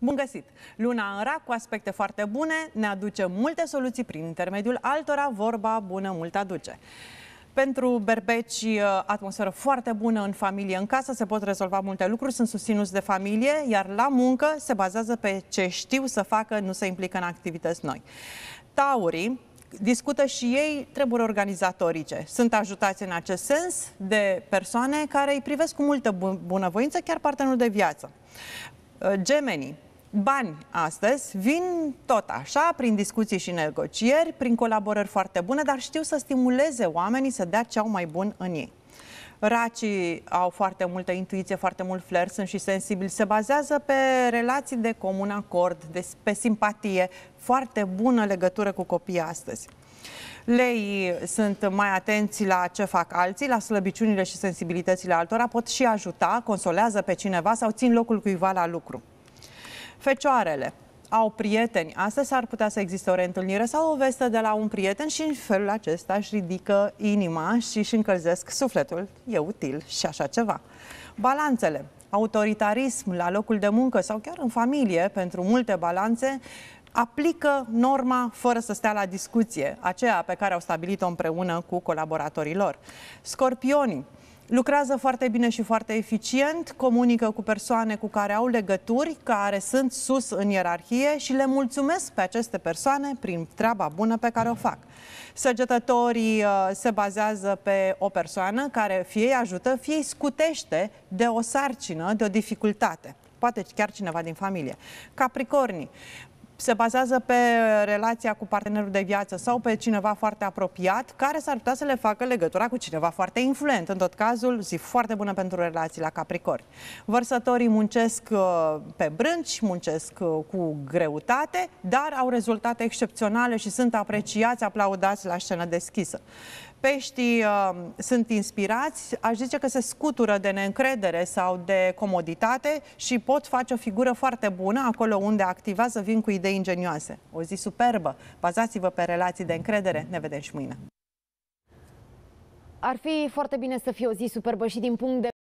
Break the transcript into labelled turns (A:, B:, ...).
A: Bun găsit! Luna în rac cu aspecte foarte bune ne aduce multe soluții prin intermediul altora, vorba bună mult aduce. Pentru berbeci, uh, atmosferă foarte bună în familie, în casă se pot rezolva multe lucruri, sunt susținuți de familie, iar la muncă se bazează pe ce știu să facă, nu se implică în activități noi. Taurii, discută și ei treburi organizatorice. Sunt ajutați în acest sens de persoane care îi privesc cu multă bunăvoință, chiar partenerul de viață. Uh, gemenii bani astăzi vin tot așa, prin discuții și negocieri, prin colaborări foarte bune, dar știu să stimuleze oamenii să dea ce au mai bun în ei. Racii au foarte multă intuiție, foarte mult flair, sunt și sensibili. Se bazează pe relații de comun acord, de, pe simpatie, foarte bună legătură cu copiii astăzi. Lei sunt mai atenți la ce fac alții, la slăbiciunile și sensibilitățile altora, pot și ajuta, consolează pe cineva sau țin locul cuiva la lucru. Fecioarele au prieteni. Astăzi ar putea să existe o reîntâlnire sau o veste de la un prieten și în felul acesta își ridică inima și își încălzesc sufletul. E util și așa ceva. Balanțele autoritarism la locul de muncă sau chiar în familie, pentru multe balanțe, aplică norma fără să stea la discuție, aceea pe care au stabilit-o împreună cu colaboratorii lor. Scorpionii Lucrează foarte bine și foarte eficient, comunică cu persoane cu care au legături, care sunt sus în ierarhie și le mulțumesc pe aceste persoane prin treaba bună pe care o fac. Săgetătorii uh, se bazează pe o persoană care fie îi ajută, fie îi scutește de o sarcină, de o dificultate poate chiar cineva din familie. Capricornii se bazează pe relația cu partenerul de viață sau pe cineva foarte apropiat, care s-ar putea să le facă legătura cu cineva foarte influent. În tot cazul, zi foarte bună pentru relații la Capricorn. Vărsătorii muncesc uh, pe brânci, muncesc uh, cu greutate, dar au rezultate excepționale și sunt apreciați, aplaudați la scenă deschisă. Peștii uh, sunt inspirați, aș zice că se scutură de neîncredere sau de comoditate și pot face o figură foarte bună acolo unde activează, vin cu idei de ingenioase. O zi superbă. Bazați-vă pe relații de încredere. Ne vedem și mâine. Ar fi foarte bine să fie o zi superbă și din punct de